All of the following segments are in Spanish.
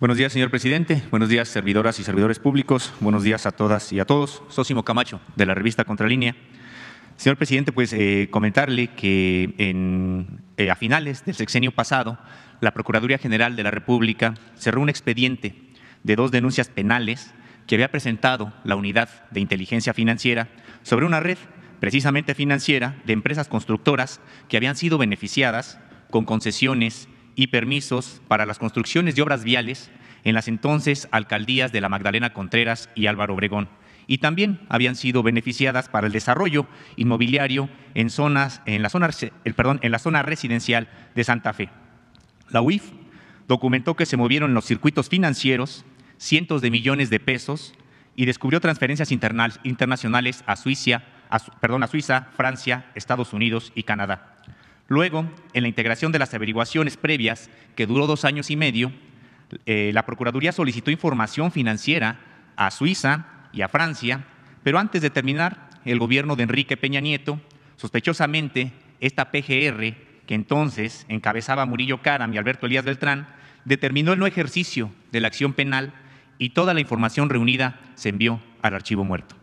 Buenos días, señor presidente. Buenos días, servidoras y servidores públicos. Buenos días a todas y a todos. Sosimo Camacho, de la revista Contralínea. Señor presidente, pues eh, comentarle que en, eh, a finales del sexenio pasado, la Procuraduría General de la República cerró un expediente de dos denuncias penales que había presentado la Unidad de Inteligencia Financiera sobre una red precisamente financiera de empresas constructoras que habían sido beneficiadas con concesiones y permisos para las construcciones de obras viales en las entonces alcaldías de la Magdalena Contreras y Álvaro Obregón, y también habían sido beneficiadas para el desarrollo inmobiliario en, zonas, en, la, zona, eh, perdón, en la zona residencial de Santa Fe. La UIF documentó que se movieron los circuitos financieros cientos de millones de pesos y descubrió transferencias internacionales a Suiza, a, perdón, a Suiza, Francia, Estados Unidos y Canadá. Luego, en la integración de las averiguaciones previas, que duró dos años y medio, eh, la Procuraduría solicitó información financiera a Suiza y a Francia, pero antes de terminar, el gobierno de Enrique Peña Nieto, sospechosamente, esta PGR, que entonces encabezaba Murillo Caram y Alberto Elías Beltrán, determinó el no ejercicio de la acción penal y toda la información reunida se envió al archivo muerto.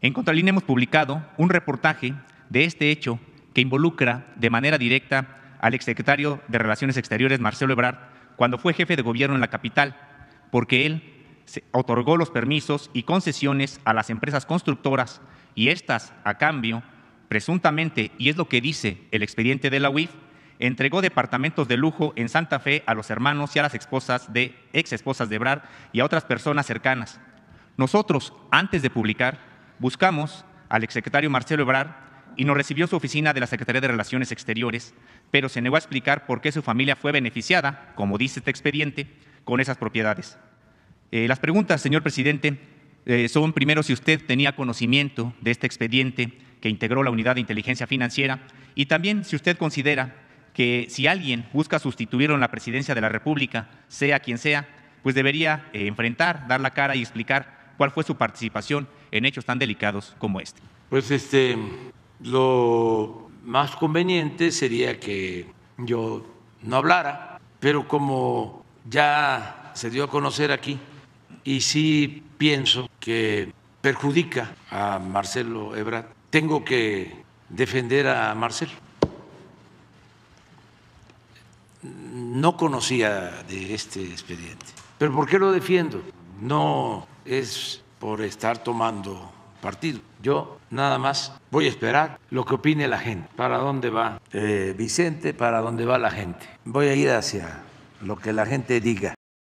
En Contraline hemos publicado un reportaje de este hecho que involucra de manera directa al exsecretario de Relaciones Exteriores, Marcelo Ebrard, cuando fue jefe de gobierno en la capital, porque él otorgó los permisos y concesiones a las empresas constructoras y estas, a cambio, presuntamente, y es lo que dice el expediente de la UIF, entregó departamentos de lujo en Santa Fe a los hermanos y a las esposas de ex de Ebrard y a otras personas cercanas. Nosotros, antes de publicar, buscamos al exsecretario Marcelo Ebrard y nos recibió su oficina de la Secretaría de Relaciones Exteriores, pero se negó a explicar por qué su familia fue beneficiada, como dice este expediente, con esas propiedades. Eh, las preguntas, señor presidente, eh, son primero si usted tenía conocimiento de este expediente que integró la Unidad de Inteligencia Financiera y también si usted considera que si alguien busca sustituirlo en la presidencia de la República, sea quien sea, pues debería eh, enfrentar, dar la cara y explicar cuál fue su participación en hechos tan delicados como este. Pues este, lo más conveniente sería que yo no hablara, pero como ya se dio a conocer aquí, y sí pienso que perjudica a Marcelo Ebrard, tengo que defender a Marcelo. No conocía de este expediente. ¿Pero por qué lo defiendo? No es por estar tomando partido. Yo nada más voy a esperar lo que opine la gente, para dónde va eh, Vicente, para dónde va la gente. Voy a ir hacia lo que la gente diga.